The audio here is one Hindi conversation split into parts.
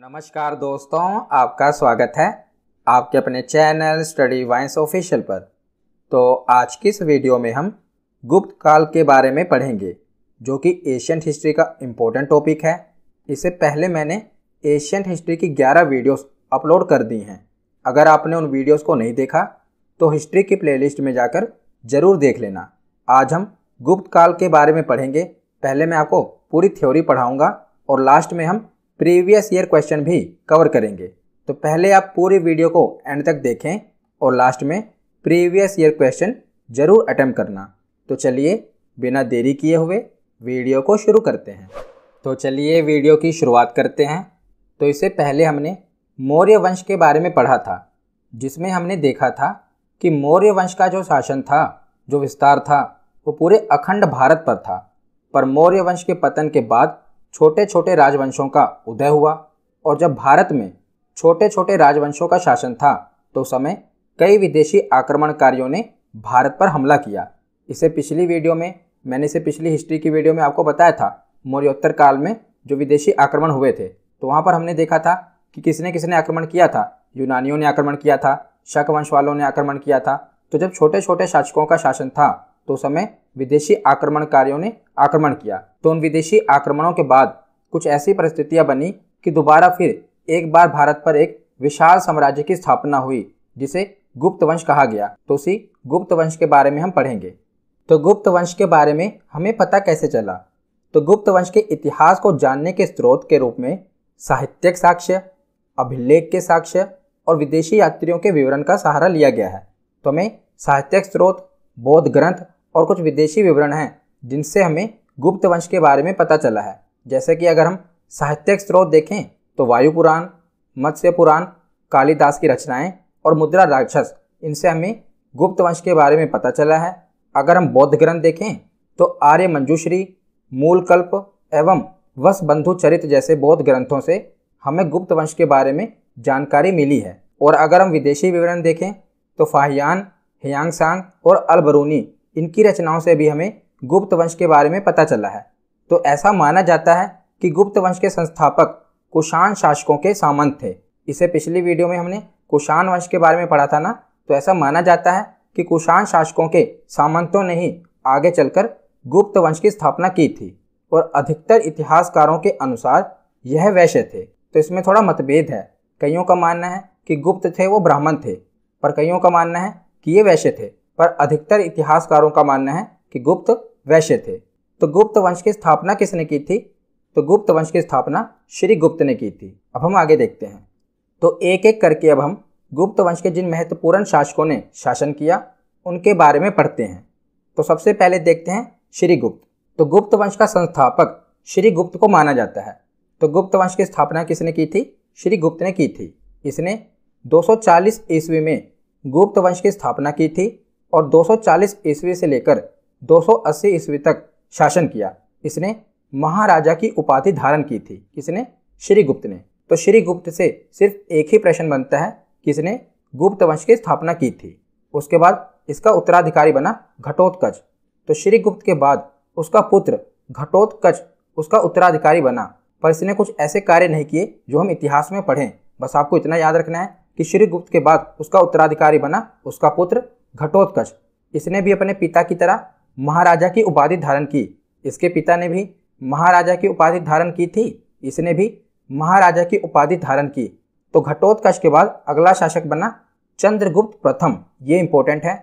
नमस्कार दोस्तों आपका स्वागत है आपके अपने चैनल स्टडी वाइंस ऑफिशियल पर तो आज की इस वीडियो में हम गुप्त काल के बारे में पढ़ेंगे जो कि एशियंट हिस्ट्री का इम्पोर्टेंट टॉपिक है इससे पहले मैंने एशियंट हिस्ट्री की 11 वीडियोस अपलोड कर दी हैं अगर आपने उन वीडियोस को नहीं देखा तो हिस्ट्री की प्लेलिस्ट में जाकर ज़रूर देख लेना आज हम गुप्त काल के बारे में पढ़ेंगे पहले मैं आपको पूरी थ्योरी पढ़ाऊँगा और लास्ट में हम प्रीवियस ईयर क्वेश्चन भी कवर करेंगे तो पहले आप पूरी वीडियो को एंड तक देखें और लास्ट में प्रीवियस ईयर क्वेश्चन जरूर अटैम्प करना तो चलिए बिना देरी किए हुए वीडियो को शुरू करते हैं तो चलिए वीडियो की शुरुआत करते हैं तो इससे पहले हमने मौर्य वंश के बारे में पढ़ा था जिसमें हमने देखा था कि मौर्य वंश का जो शासन था जो विस्तार था वो पूरे अखंड भारत पर था पर मौर्य वंश के पतन के बाद छोटे छोटे राजवंशों का उदय हुआ और जब भारत में छोटे छोटे राजवंशों का शासन था तो समय कई विदेशी आक्रमणकारियों ने भारत पर हमला किया इसे पिछली वीडियो में मैंने इसे पिछली हिस्ट्री की वीडियो में आपको बताया था मौर्योत्तर काल में जो विदेशी आक्रमण हुए थे तो वहाँ पर हमने देखा था कि किसने किसने आक्रमण किया था यूनानियों ने आक्रमण किया था शक वंश वालों ने आक्रमण किया था तो जब छोटे छोटे शासकों का शासन था तो उस समय विदेशी आक्रमणकारियों ने आक्रमण किया तो उन विदेशी आक्रमणों के बाद कुछ ऐसी परिस्थितियां बनी कि दोबारा फिर एक बार भारत पर एक विशाल साम्राज्य की स्थापना हुई जिसे गुप्त वंश कहा गया तो उसी गुप्त वंश के बारे में हम पढ़ेंगे तो गुप्त वंश के बारे में हमें पता कैसे चला तो गुप्त वंश के इतिहास को जानने के स्रोत के रूप में साहित्यिक साक्ष्य अभिलेख के साक्ष्य और विदेशी यात्रियों के विवरण का सहारा लिया गया है तो हमें साहित्यिक स्रोत बौद्ध ग्रंथ और कुछ विदेशी विवरण हैं जिनसे हमें गुप्त वंश के बारे में पता चला है जैसे कि अगर हम साहित्यिक स्रोत देखें तो वायु पुराण मत्स्य पुराण कालिदास की रचनाएं और मुद्रा राक्षस इनसे हमें गुप्त वंश के बारे में पता चला है अगर हम बौद्ध ग्रंथ देखें तो आर्य मंजूश्री मूलकल्प एवं वस बंधु चरित जैसे बौद्ध ग्रंथों से हमें गुप्त वंश के बारे में जानकारी मिली है और अगर हम विदेशी विवरण देखें तो फाहियान हियांगसांग और अलबरूनी इनकी रचनाओं से भी हमें गुप्त वंश के बारे में पता चला है तो ऐसा माना जाता है कि गुप्त वंश के संस्थापक कुषाण शासकों के सामंत थे इसे पिछली वीडियो में हमने कुषाण वंश के बारे में पढ़ा था ना तो ऐसा माना जाता है कि कुषाण शासकों के सामंतों ने ही आगे चलकर गुप्त वंश की स्थापना की थी और अधिकतर इतिहासकारों के अनुसार यह वैश्य थे तो इसमें थोड़ा मतभेद है कईयों का मानना है कि गुप्त थे वो ब्राह्मण थे पर कईयों का मानना है कि ये वैश्य थे पर अधिकतर इतिहासकारों का मानना है कि गुप्त वैश्य थे तो गुप्त वंश की स्थापना किसने की थी तो गुप्त वंश की स्थापना श्री गुप्त ने की थी अब हम आगे देखते हैं तो एक एक करके अब हम गुप्त वंश के जिन महत्वपूर्ण शासकों ने शासन किया उनके बारे में पढ़ते हैं तो सबसे पहले देखते हैं श्री गुप्त तो गुप्त वंश का संस्थापक श्री गुप्त को माना जाता है तो गुप्त वंश की स्थापना किसने की थी श्री गुप्त ने की थी इसने 240 ईस्वी में गुप्त वंश की स्थापना की थी और 240 ईस्वी से लेकर 280 ईस्वी तक शासन किया इसने महाराजा की उपाधि धारण की थी किसने श्रीगुप्त ने तो श्रीगुप्त से सिर्फ एक ही प्रश्न बनता है किसने गुप्त वंश की स्थापना की थी उसके बाद इसका उत्तराधिकारी बना घटोत्कच तो श्रीगुप्त के बाद उसका पुत्र घटोत्कच उसका उत्तराधिकारी बना पर इसने कुछ ऐसे कार्य नहीं किए जो हम इतिहास में पढ़ें बस आपको इतना याद रखना है कि श्रीगुप्त के बाद उसका उत्तराधिकारी बना उसका पुत्र घटोत्कच इसने भी अपने पिता की तरह महाराजा की उपाधि धारण की इसके पिता ने भी महाराजा की उपाधि धारण की थी इसने भी महाराजा की उपाधि धारण की तो घटोत्कच के बाद अगला शासक बना चंद्रगुप्त प्रथम ये इंपॉर्टेंट है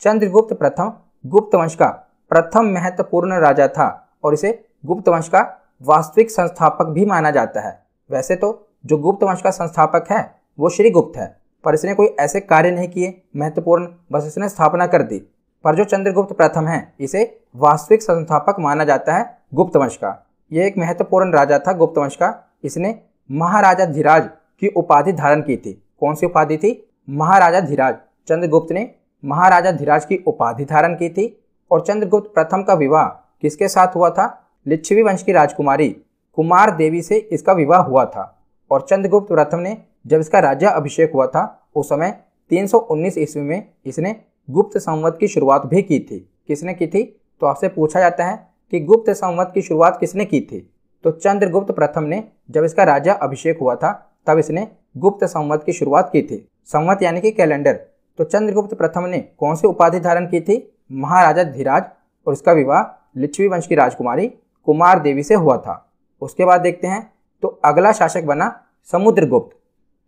चंद्रगुप्त प्रथम गुप्त वंश का प्रथम महत्वपूर्ण राजा था और इसे गुप्त वंश का वास्तविक संस्थापक भी माना जाता है वैसे तो जो गुप्त वंश का संस्थापक है वो श्रीगुप्त है पर इसने कोई ऐसे कार्य नहीं किए महत्वपूर्ण बस इसने स्थापना कर दी पर जो चंद्रगुप्त प्रथम है इसे वास्तविक संस्थापक माना जाता है गुप्त वंश का यह एक महत्वपूर्ण राजा था गुप्त वंश का इसने महाराजा धीराज की उपाधि धारण की थी कौन सी उपाधि थी महाराजा धीराज चंद्रगुप्त ने महाराजा धीराज की उपाधि धारण की थी और चंद्रगुप्त प्रथम का विवाह किसके साथ हुआ था लिच्छवी वंश की राजकुमारी कुमार देवी से इसका विवाह हुआ था और चंद्रगुप्त प्रथम ने जब इसका राज्य अभिषेक हुआ था उस समय 319 ईस्वी में इसने गुप्त संवत की शुरुआत भी की थी किसने की थी तो आपसे पूछा जाता है कि गुप्त संवत की शुरुआत किसने की थी तो चंद्रगुप्त प्रथम ने जब इसका राजा अभिषेक हुआ था तब इसने गुप्त संवत की शुरुआत की थी संवत यानी कि कैलेंडर तो चंद्रगुप्त प्रथम ने कौन सी उपाधि धारण की थी महाराजा धीराज और उसका विवाह लिच्छवी वंश की राजकुमारी कुमार देवी से हुआ था उसके बाद देखते हैं तो अगला शासक बना समुद्रगुप्त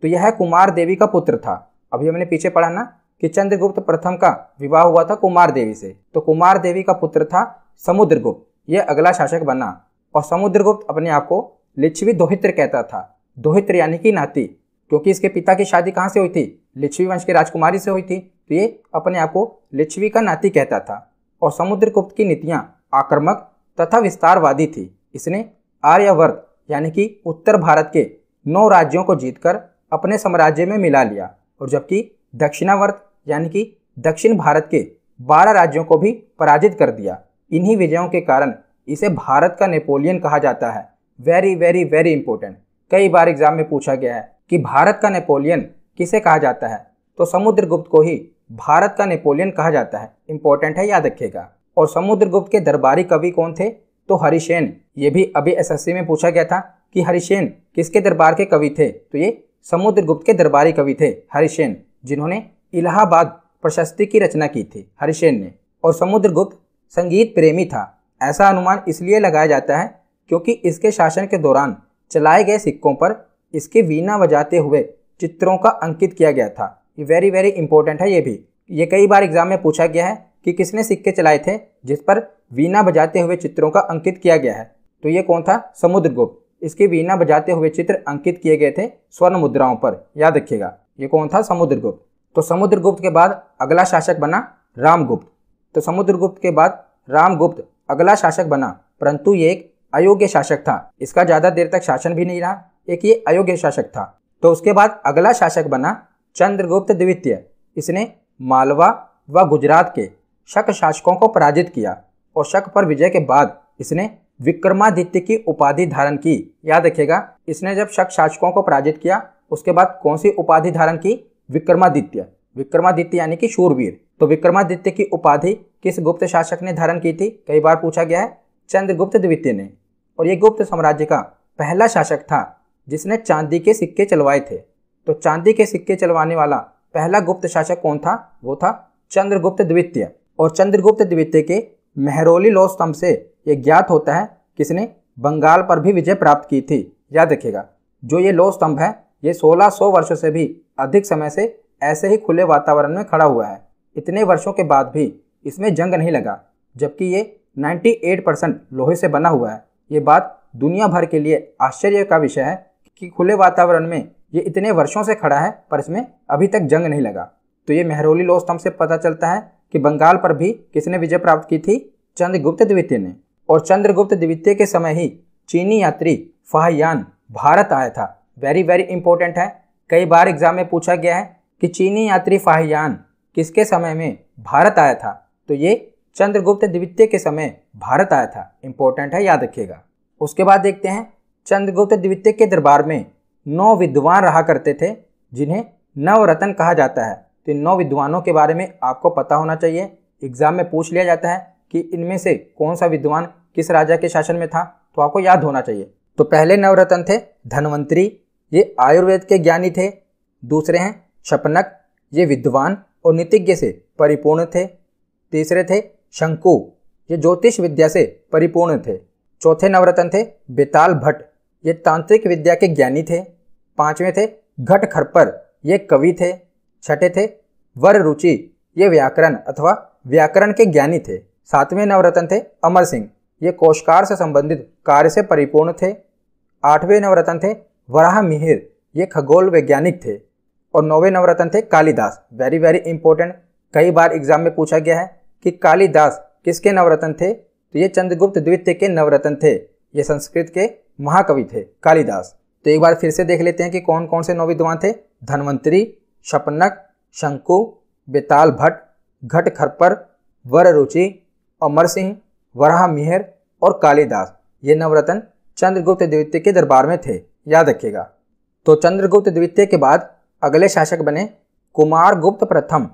तो यह कुमार देवी का पुत्र था अभी हमने पीछे पढ़ा ना कि चंद्रगुप्त प्रथम का विवाह हुआ था कुमार देवी से तो कुमार देवी का पुत्र था समुद्रगुप्त यह अगला शासक बना और समुद्रगुप्त अपने आप को लिच्छवी दोहित्र कहता था दोहित्र यानी कि नाती क्योंकि इसके पिता की शादी कहाँ से हुई थी लिच्छवी वंश की राजकुमारी से हुई थी तो ये अपने आप को लिच्छवी का नाती कहता था और समुद्रगुप्त की नीतियाँ आक्रमक तथा विस्तारवादी थी इसने आर्यवर्त यानी कि उत्तर भारत के नौ राज्यों को जीतकर अपने साम्राज्य में मिला लिया और जबकि दक्षिणावर्त यानी कि दक्षिण भारत के 12 राज्यों को भी पराजित कर दिया इन्हीं विजयों के कारण इसे भारत का नेपोलियन कहा जाता है वेरी वेरी वेरी इंपॉर्टेंट कई बार एग्जाम में पूछा गया है कि भारत का नेपोलियन किसे कहा जाता है तो समुद्रगुप्त को ही भारत का नेपोलियन कहा जाता है इंपॉर्टेंट है याद रखिएगा और समुद्रगुप्त के दरबारी कवि कौन थे तो हरिशेन ये भी अभी एसएससी में पूछा गया था कि हरिशेन किसके दरबार के कवि थे तो ये समुद्रगुप्त के दरबारी कवि थे हरिशेन जिन्होंने इलाहाबाद प्रशस्ति की रचना की थी हरिशेन ने और समुद्रगुप्त संगीत प्रेमी था ऐसा अनुमान इसलिए लगाया जाता है क्योंकि इसके शासन के दौरान चलाए गए सिक्कों पर इसके वीणा बजाते हुए चित्रों का अंकित किया गया था ये वेरी वेरी इंपॉर्टेंट है ये भी ये कई बार एग्जाम में पूछा गया है कि किसने सिक्के चलाए थे जिस पर वीणा बजाते हुए चित्रों का अंकित किया गया है तो ये कौन था समुद्रगुप्त इसके वीणा बजाते हुए चित्र अंकित किए गए थे स्वर्ण मुद्राओं पर याद रखिएगा ये कौन था समुद्रगुप्त तो समुद्रगुप्त के बाद अगला शासक बना रामगुप्त तो समुद्रगुप्त के बाद रामगुप्त अगला शासक बना परंतु ये एक अयोग्य शासक था इसका ज़्यादा देर तक शासन भी नहीं रहा एक ये अयोग्य शासक था तो उसके बाद अगला शासक बना चंद्रगुप्त द्वितीय इसने मालवा व गुजरात के शक शासकों को पराजित किया और शक पर विजय के बाद इसने विक्रमादित्य की उपाधि धारण की याद रखेगा इसने जब शक शासकों को पराजित किया उसके बाद कौन सी उपाधि धारण की विक्रमादित्य विक्रमादित्य यानी कि शूरवीर तो विक्रमादित्य की उपाधि किस गुप्त शासक ने धारण की थी कई बार पूछा गया है चंद्रगुप्त द्वितीय ने और यह गुप्त साम्राज्य का पहला शासक था जिसने चांदी के सिक्के चलवाए थे तो चांदी के सिक्के चलवाने वाला पहला गुप्त शासक कौन था वो था चंद्रगुप्त द्वितीय और चंद्रगुप्त द्वितीय के मेहरोली लौ स्तंभ से ये ज्ञात होता है किसने बंगाल पर भी विजय प्राप्त की थी याद रखिएगा जो ये लौ स्तंभ है ये 1600 वर्षों से भी अधिक समय से ऐसे ही खुले वातावरण में खड़ा हुआ है इतने वर्षों के बाद भी इसमें जंग नहीं लगा जबकि ये 98 परसेंट लोहे से बना हुआ है ये बात दुनिया भर के लिए आश्चर्य का विषय है कि खुले वातावरण में ये इतने वर्षों से खड़ा है पर इसमें अभी तक जंग नहीं लगा तो ये मेहरोली लोह स्तंभ से पता चलता है कि बंगाल पर भी किसने विजय प्राप्त की थी चंद्रगुप्त द्वितीय ने और चंद्रगुप्त द्वितीय के समय ही चीनी यात्री फाहयान भारत आया था वेरी वेरी इंपॉर्टेंट है कई बार एग्जाम में पूछा गया है कि चीनी यात्री फाहियान किसके समय में भारत आया था तो ये चंद्रगुप्त द्वितीय के समय भारत आया था इंपॉर्टेंट है याद रखिएगा उसके बाद देखते हैं चंद्रगुप्त द्वितीय के दरबार में नौ विद्वान रहा करते थे जिन्हें नवरत्न कहा जाता है तो इन नौ विद्वानों के बारे में आपको पता होना चाहिए एग्जाम में पूछ लिया जाता है कि इनमें से कौन सा विद्वान किस राजा के शासन में था तो आपको याद होना चाहिए तो पहले नवरत्न थे धनवंतरी ये आयुर्वेद के ज्ञानी थे दूसरे हैं छपनक ये विद्वान और नीतिज्ञ से परिपूर्ण थे तीसरे थे शंकु ये ज्योतिष विद्या से परिपूर्ण थे चौथे नवरत्न थे बेताल भट्ट ये तांत्रिक विद्या के ज्ञानी थे पांचवें थे घट खरपर ये कवि थे छठे थे वर रुचि ये व्याकरण अथवा व्याकरण के ज्ञानी थे सातवें नवरत्न थे अमर सिंह ये कोशकार से संबंधित कार्य से परिपूर्ण थे आठवें नवरत्न थे वराह मिहिर ये खगोल वैज्ञानिक थे और नौवे नवरत्न थे कालिदास वेरी वेरी इंपॉर्टेंट कई बार एग्जाम में पूछा गया है कि कालिदास किसके नवरत्न थे तो ये चंद्रगुप्त द्वितीय के नवरत्न थे ये संस्कृत के महाकवि थे कालिदास तो एक बार फिर से देख लेते हैं कि कौन कौन से नौ विद्वान थे धनवंतरी शपनक शंकु बेताल भट्ट घट खरपर वर रुचि अमर सिंह वराह मिहिर और कालिदास ये नवरत्न चंद्रगुप्त द्वितीय के दरबार में थे याद रखिएगा तो चंद्रगुप्त द्वितीय के बाद अगले शासक बने कुमार गुप्त प्रथम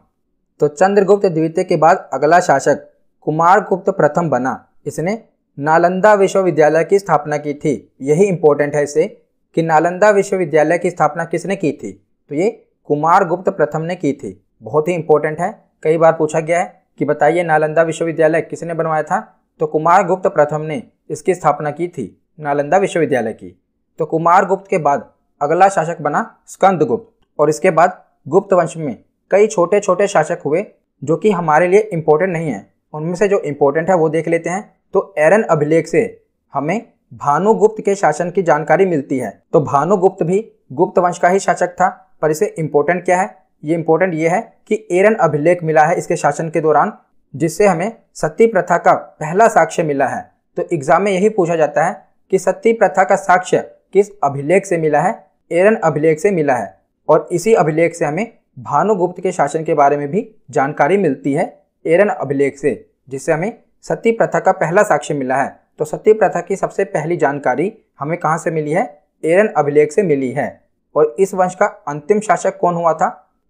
तो चंद्रगुप्त द्वितीय के बाद अगला शासक कुमार गुप्त प्रथम बना इसने नालंदा विश्वविद्यालय की स्थापना की थी यही इंपॉर्टेंट है इसे कि नालंदा विश्वविद्यालय की स्थापना किसने की थी तो ये कुमार गुप्त प्रथम ने की थी बहुत ही इंपॉर्टेंट है कई बार पूछा गया है कि बताइए नालंदा विश्वविद्यालय किसने बनवाया था तो कुमार गुप्त प्रथम ने इसकी स्थापना की थी नालंदा विश्वविद्यालय की तो कुमार गुप्त के बाद अगला शासक बना स्कंद गुप्त और इसके बाद गुप्त वंश में कई छोटे छोटे शासक हुए जो कि हमारे लिए इम्पोर्टेंट नहीं है उनमें से जो इम्पोर्टेंट है वो देख लेते हैं तो एरन अभिलेख से हमें भानुगुप्त के शासन की जानकारी मिलती है तो भानुगुप्त भी गुप्त वंश का ही शासक था पर इसे इम्पोर्टेंट क्या है ये इम्पोर्टेंट ये है कि एरन अभिलेख मिला है इसके शासन के दौरान जिससे हमें सती प्रथा का पहला साक्ष्य मिला है तो एग्जाम में यही पूछा जाता है कि सती प्रथा का साक्ष्य किस अभिलेख से मिला है एरन अभिलेख से मिला है और इसी अभिलेख से हमें भानुगुप्त के शासन के बारे में भी जानकारी मिलती है एरन अभिलेख से जिससे हमें सती प्रथा का पहला साक्ष्य मिला है तो सती प्रथा की सबसे पहली जानकारी हमें कहाँ से मिली है एरन अभिलेख से मिली है और इस वंश का अंतिम शासक कौन हुआ था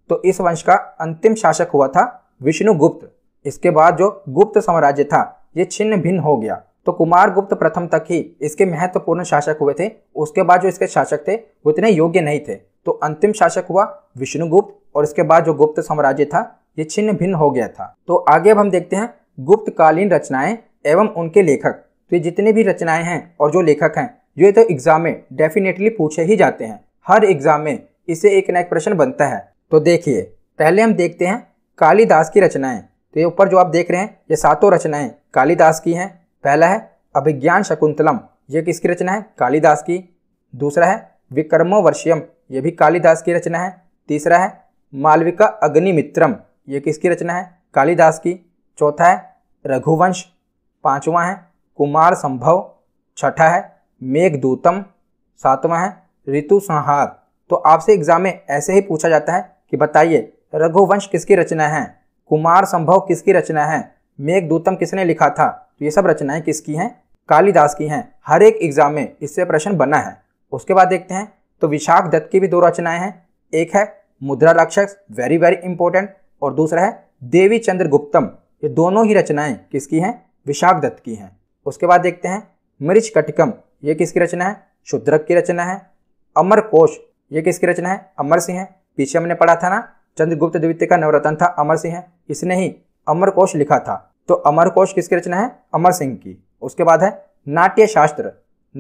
तो इस वंश का अंतिम शासक हुआ था विष्णुगुप्त इसके बाद जो गुप्त साम्राज्य था ये छिन्न भिन्न हो गया तो कुमार गुप्त प्रथम तक ही इसके महत्वपूर्ण शासक हुए थे उसके बाद जो इसके शासक थे वो इतने योग्य नहीं थे तो अंतिम शासक हुआ विष्णुगुप्त और इसके बाद जो गुप्त साम्राज्य था ये छिन्न भिन्न हो गया था तो आगे अब हम देखते हैं गुप्तकालीन रचनाएं एवं उनके लेखक तो ये जितने भी रचनाएं हैं और जो लेखक हैं ये तो एग्जाम में डेफिनेटली पूछे ही जाते हैं हर एग्जाम में इसे एक ना एक प्रश्न बनता है तो देखिए पहले हम देखते हैं कालिदास की रचनाएं तो ये ऊपर जो आप देख रहे हैं ये सातों रचनाएं कालिदास की हैं पहला है अभिज्ञान शकुंतलम ये किसकी रचना है कालिदास की दूसरा है विक्रमोवर्षियम ये भी कालिदास की रचना है तीसरा है मालविका अग्निमित्रम ये किसकी रचना है कालिदास की चौथा है रघुवंश पांचवा है कुमार संभव छठा है मेघदूतम सातवां है ऋतु संहार तो आपसे एग्जाम में ऐसे ही पूछा जाता है कि बताइए रघुवंश किसकी रचना है कुमार संभव किसकी रचना है मेघ दूतम किसने लिखा था तो ये सब रचनाएं किसकी हैं कालिदास की हैं हर एक एग्जाम में इससे प्रश्न बना है उसके बाद देखते हैं तो विशाख दत्त की भी दो रचनाएं हैं एक है मुद्रा राक्षस वेरी वेरी इंपॉर्टेंट और दूसरा है देवी चंद्र गुप्तम ये दोनों ही रचनाएं किसकी हैं विशाख दत्त की हैं उसके बाद देखते हैं मृच कटिकम ये किसकी रचना है शुद्रक की रचना है अमर कोश ये किसकी रचना है अमर सिंह है पीछे हमने पढ़ा था ना चंद्रगुप्त द्वितीय का नवरत्न था अमर सिंह है इसने ही अमरकोश लिखा था तो अमरकोश किसकी रचना है अमर सिंह की उसके बाद है नाट्य शास्त्र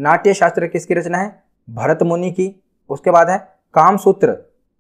नाट्य शास्त्र किसकी रचना है भरत मुनि की उसके बाद है कामसूत्र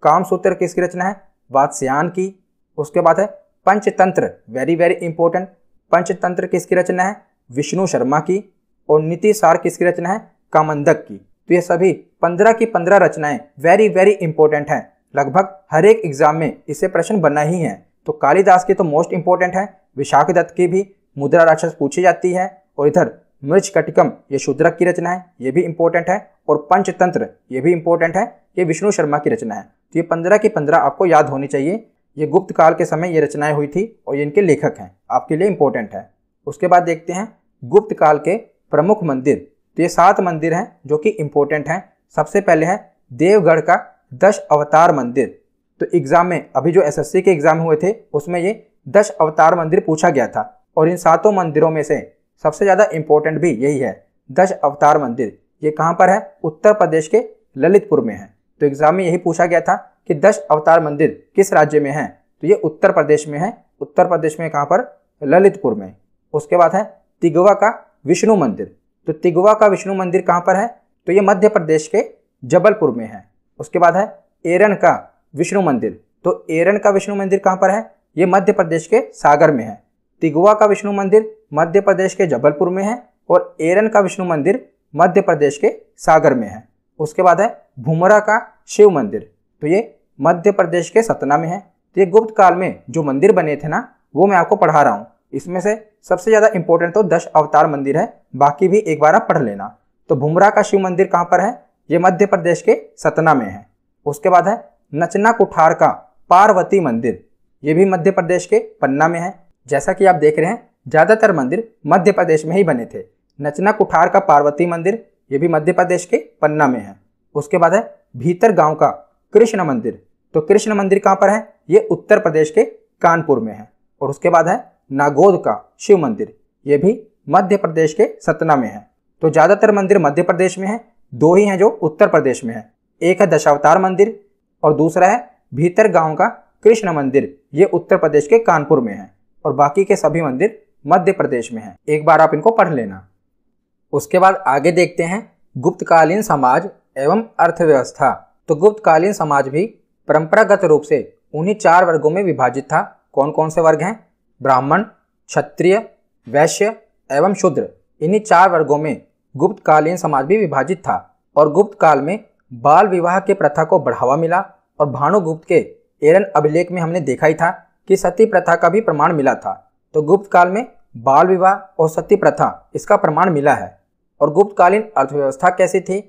कामसूत्र किसकी रचना है वात्स्यान की उसके बाद है Panchatantra very very important Panchatantra किसकी रचना है विष्णु शर्मा की और नीति सार किसकी रचना है कामंदक की तो ये सभी पंद्रह की पंद्रह रचनाएं वेरी वेरी इंपॉर्टेंट हैं लगभग हर एक एग्जाम में इसे प्रश्न बना ही है तो कालिदास की तो मोस्ट इंपॉर्टेंट है विशाख दत्त की भी मुद्रा राक्षस पूछी जाती है और इधर मृच कटिकम ये शूद्रक की रचना है ये भी इंपॉर्टेंट है और पंचतंत्र ये भी इंपॉर्टेंट है ये विष्णु शर्मा की रचना है तो ये पंद्रह की पंद्रह आपको याद होनी चाहिए ये गुप्त काल के समय ये रचनाएं हुई थी और ये इनके लेखक हैं आपके लिए इंपॉर्टेंट है उसके बाद देखते हैं गुप्त काल के प्रमुख मंदिर तो ये सात मंदिर हैं जो कि इम्पोर्टेंट हैं सबसे पहले है देवगढ़ का दश अवतार मंदिर तो एग्ज़ाम में अभी जो एसएससी के एग्ज़ाम हुए थे उसमें ये दस अवतार मंदिर पूछा गया था और इन सातों मंदिरों में से सबसे ज़्यादा इंपॉर्टेंट भी यही है दश अवतार मंदिर ये कहाँ पर है उत्तर प्रदेश के ललितपुर में है तो एग्ज़ाम में यही पूछा गया था कि दश अवतार मंदिर किस राज्य में है तो ये उत्तर प्रदेश में है उत्तर प्रदेश में कहाँ पर ललितपुर में उसके बाद है तिगवा का विष्णु मंदिर तो तिगवा का विष्णु मंदिर कहाँ पर है तो ये मध्य प्रदेश के जबलपुर में है उसके बाद है एरन का विष्णु मंदिर तो एरन का विष्णु मंदिर कहाँ पर है ये मध्य प्रदेश के सागर में है तिगुआ का विष्णु मंदिर मध्य प्रदेश के जबलपुर में है और एरन का विष्णु मंदिर मध्य प्रदेश के सागर में है उसके बाद है भूमरा का शिव मंदिर तो ये मध्य प्रदेश के सतना में है तो ये गुप्त काल में जो मंदिर बने थे ना वो मैं आपको पढ़ा रहा हूँ इसमें से सबसे ज़्यादा इंपॉर्टेंट तो दश अवतार मंदिर है बाकी भी एक बार आप पढ़ लेना तो भूमरा का शिव मंदिर कहाँ पर है ये मध्य प्रदेश के सतना में है उसके बाद है नचना कुठार का पार्वती मंदिर ये भी मध्य प्रदेश के पन्ना में है जैसा कि आप देख रहे हैं ज़्यादातर मंदिर मध्य प्रदेश में ही बने थे नचना कुठार का पार्वती मंदिर ये भी मध्य प्रदेश के पन्ना में है उसके बाद है भीतर गांव का कृष्ण मंदिर तो कृष्ण मंदिर कहाँ पर है ये उत्तर प्रदेश के कानपुर में है और उसके बाद है नागोद का शिव मंदिर ये भी मध्य प्रदेश के सतना में है तो ज़्यादातर मंदिर मध्य प्रदेश में है दो ही हैं जो उत्तर प्रदेश में है एक है दशावतार मंदिर और दूसरा है भीतर गांव का कृष्ण मंदिर ये उत्तर प्रदेश के कानपुर में है और बाकी के सभी मंदिर मध्य प्रदेश में हैं एक बार आप इनको पढ़ लेना उसके बाद आगे देखते हैं गुप्तकालीन समाज एवं अर्थव्यवस्था तो गुप्तकालीन समाज भी परंपरागत रूप से उन्हीं चार वर्गों में विभाजित था कौन कौन से वर्ग हैं ब्राह्मण क्षत्रिय वैश्य एवं शूद्र इन्हीं चार वर्गों में गुप्तकालीन समाज भी विभाजित था और गुप्त काल में बाल विवाह के प्रथा को बढ़ावा मिला और भानुगुप्त के एरन अभिलेख में हमने देखा ही था कि सती प्रथा का भी प्रमाण मिला था तो गुप्त काल में बाल विवाह और सती प्रथा इसका प्रमाण मिला है और गुप्तकालीन अर्थव्यवस्था कैसी थी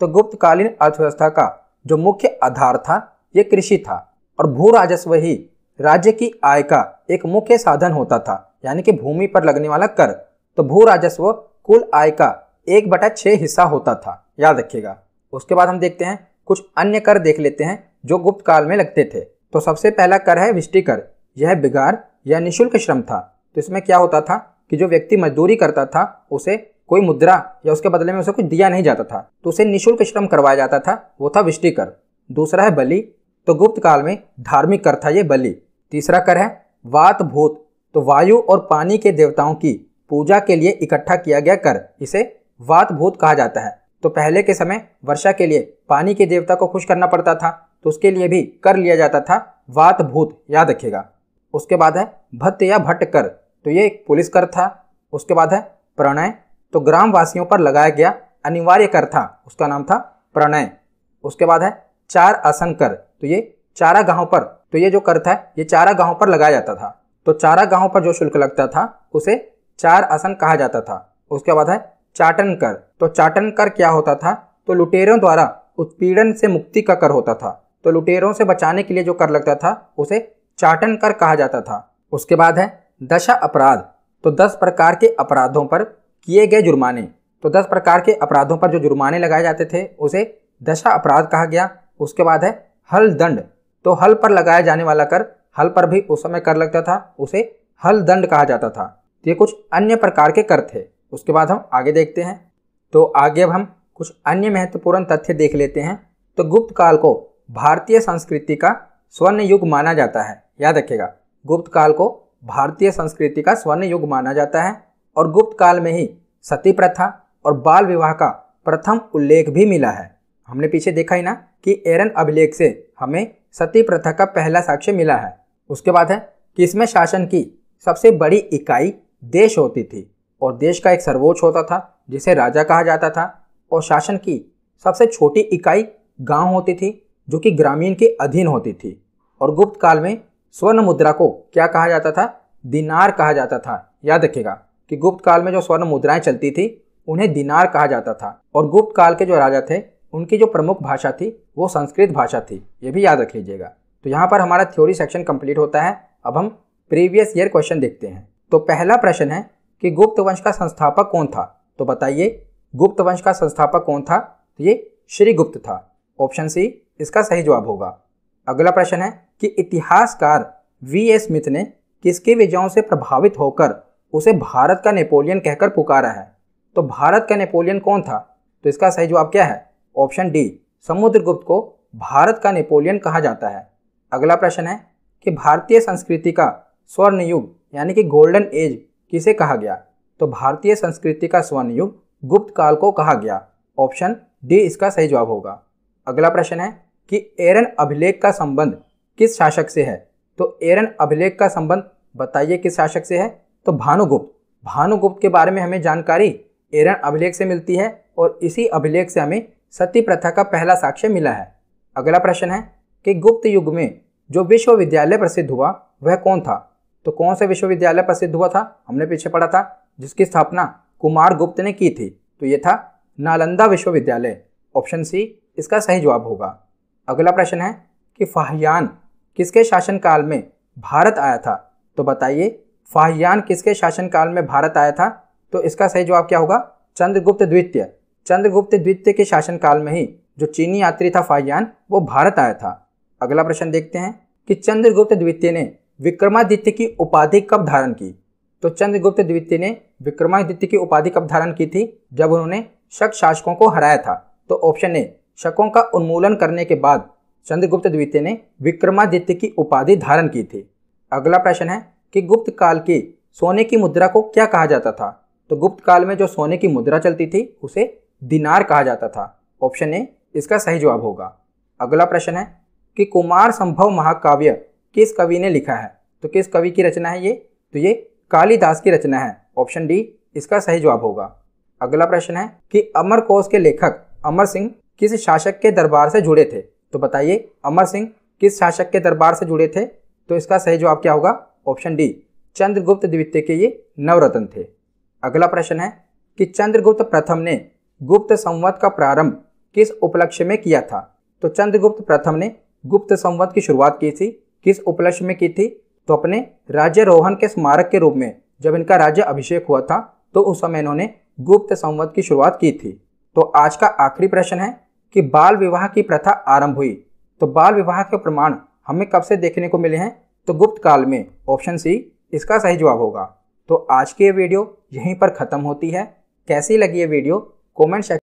तो गुप्तकालीन अर्थव्यवस्था का जो मुख्य आधार था ये कृषि था और भू राजस्व ही राज्य की आय का एक मुख्य साधन होता था यानी कि भूमि पर लगने वाला कर तो भू राजस्व कुल आय का एक बटा छः हिस्सा होता था याद रखिएगा उसके बाद हम देखते हैं कुछ अन्य कर देख लेते हैं जो गुप्त काल में लगते थे तो सबसे पहला कर है विष्टि कर यह बिगार या निःशुल्क श्रम था तो इसमें क्या होता था कि जो व्यक्ति मजदूरी करता था उसे कोई मुद्रा या उसके बदले में उसे कुछ दिया नहीं जाता था तो उसे निःशुल्क श्रम करवाया जाता था वो था विष्टि कर दूसरा है बलि तो गुप्त काल में धार्मिक कर था ये बलि तीसरा कर है वात भूत तो वायु और पानी के देवताओं की पूजा के लिए इकट्ठा किया गया कर इसे वात भूत कहा जाता है तो पहले के समय वर्षा के लिए पानी के देवता को खुश करना पड़ता था तो उसके लिए भी कर लिया जाता था वात भूत याद रखिएगा उसके बाद है भत्त या भट्ट कर तो ये एक पुलिस कर था उसके बाद है प्रणय तो ग्रामवासियों पर लगाया गया अनिवार्य कर था उसका नाम था प्रणय उसके बाद है चार आसन कर तो ये चारा गांव पर तो ये जो कर था ये चारा गांव पर लगाया जाता था तो चारा गांव पर जो शुल्क लगता था उसे चार आसन कहा जाता था उसके बाद है चाटन कर तो चाटन कर क्या होता था तो लुटेरों द्वारा उत्पीड़न से मुक्ति का कर होता था तो लुटेरों से बचाने के लिए जो कर लगता था उसे चाटन कर कहा जाता था उसके बाद है दशा अपराध तो दस प्रकार के अपराधों पर किए गए जुर्माने तो दस प्रकार के अपराधों पर जो जुर्माने लगाए जाते थे उसे दशा अपराध कहा गया उसके बाद है हल दंड तो हल पर लगाया जाने वाला कर हल पर भी उस समय कर लगता था उसे हल दंड कहा जाता था ये कुछ अन्य प्रकार के कर थे उसके बाद हम आगे देखते हैं तो आगे अब हम कुछ अन्य महत्वपूर्ण तथ्य देख लेते हैं तो गुप्त काल को भारतीय संस्कृति का स्वर्ण युग माना जाता है याद रखेगा गुप्त काल को भारतीय संस्कृति का स्वर्ण युग माना जाता है और गुप्त काल में ही सती प्रथा और बाल विवाह का प्रथम उल्लेख भी मिला है हमने पीछे देखा ही ना कि एरन अभिलेख से हमें सती प्रथा का पहला साक्ष्य मिला है उसके बाद है कि इसमें शासन की सबसे बड़ी इकाई देश होती थी और देश का एक सर्वोच्च होता था जिसे राजा कहा जाता था और शासन की सबसे छोटी इकाई गांव होती थी जो कि ग्रामीण के अधीन होती थी और गुप्त काल में स्वर्ण मुद्रा को क्या कहा जाता था दिनार कहा जाता था याद रखेगा कि गुप्त काल में जो स्वर्ण मुद्राएं चलती थी उन्हें दिनार कहा जाता था और गुप्त काल के जो राजा थे उनकी जो प्रमुख भाषा थी वो संस्कृत भाषा थी ये भी याद रख लीजिएगा तो यहाँ पर हमारा थ्योरी सेक्शन कंप्लीट होता है अब हम प्रीवियस ईयर क्वेश्चन देखते हैं तो पहला प्रश्न है कि गुप्त वंश का संस्थापक कौन था तो बताइए गुप्त वंश का संस्थापक कौन था तो ये श्रीगुप्त था ऑप्शन सी इसका सही जवाब होगा अगला प्रश्न है कि इतिहासकार वी एस स्मिथ ने किसके विजयों से प्रभावित होकर उसे भारत का नेपोलियन कहकर पुकारा है तो भारत का नेपोलियन कौन था तो इसका सही जवाब क्या है ऑप्शन डी समुद्रगुप्त को भारत का नेपोलियन कहा जाता है अगला प्रश्न है कि भारतीय संस्कृति का स्वर्ण युग यानी कि गोल्डन एज किसे कहा गया तो भारतीय संस्कृति का स्वर्ण युग गुप्त काल को कहा गया ऑप्शन डी इसका सही जवाब होगा अगला प्रश्न है कि एरन अभिलेख का संबंध किस शासक से है तो एरन अभिलेख का संबंध बताइए किस शासक से है तो भानुगुप्त भानुगुप्त के बारे में हमें जानकारी एरन अभिलेख से मिलती है और इसी अभिलेख से हमें सती प्रथा का पहला साक्ष्य मिला है अगला प्रश्न है कि गुप्त युग में जो विश्वविद्यालय प्रसिद्ध हुआ वह कौन था तो कौन सा विश्वविद्यालय प्रसिद्ध हुआ था हमने पीछे पढ़ा था जिसकी स्थापना कुमार गुप्त ने की थी तो ये था नालंदा विश्वविद्यालय ऑप्शन सी इसका सही जवाब होगा अगला प्रश्न है कि फाहियान किसके शासनकाल में भारत आया था तो बताइए फाहियान किसके शासनकाल में भारत आया था तो इसका सही जवाब क्या होगा चंद्रगुप्त द्वितीय चंद्रगुप्त द्वितीय के शासनकाल में ही जो चीनी यात्री था फाहियान वो भारत आया था अगला प्रश्न देखते हैं कि चंद्रगुप्त द्वितीय ने विक्रमादित्य की उपाधि कब धारण की तो चंद्रगुप्त द्वितीय ने विक्रमादित्य की उपाधि कब धारण की थी जब उन्होंने शक शासकों को हराया था तो ऑप्शन ए शकों का उन्मूलन करने के बाद चंद्रगुप्त द्वितीय ने विक्रमादित्य की उपाधि धारण की थी अगला प्रश्न है कि गुप्त काल की सोने की मुद्रा को क्या कहा जाता था तो गुप्त काल में जो सोने की मुद्रा चलती थी उसे दिनार कहा जाता था ऑप्शन ए इसका सही जवाब होगा अगला प्रश्न है कि कुमार संभव महाकाव्य किस कवि ने लिखा है तो किस कवि की रचना है ये तो ये कालिदास की रचना है ऑप्शन डी इसका सही जवाब होगा अगला प्रश्न है कि अमर कोश के लेखक अमर सिंह किस शासक के दरबार से जुड़े थे तो बताइए अमर सिंह किस शासक के दरबार से जुड़े थे तो इसका सही जवाब क्या होगा ऑप्शन डी चंद्रगुप्त द्वितीय के ये नवरत्न थे अगला प्रश्न है कि चंद्रगुप्त प्रथम ने गुप्त संवत का प्रारंभ किस उपलक्ष्य में किया था तो चंद्रगुप्त प्रथम ने गुप्त संवत की शुरुआत की थी किस उपलक्ष्य में की थी तो अपने राज्य रोहन के स्मारक के रूप में जब इनका राज्य अभिषेक हुआ था तो उस समय इन्होंने गुप्त संवत की शुरुआत की थी तो आज का आखिरी प्रश्न है कि बाल विवाह की प्रथा आरंभ हुई तो बाल विवाह के प्रमाण हमें कब से देखने को मिले हैं तो गुप्त काल में ऑप्शन सी इसका सही जवाब होगा तो आज की ये वीडियो यहीं पर ख़त्म होती है कैसी लगी ये वीडियो कॉमेंट सेक्शन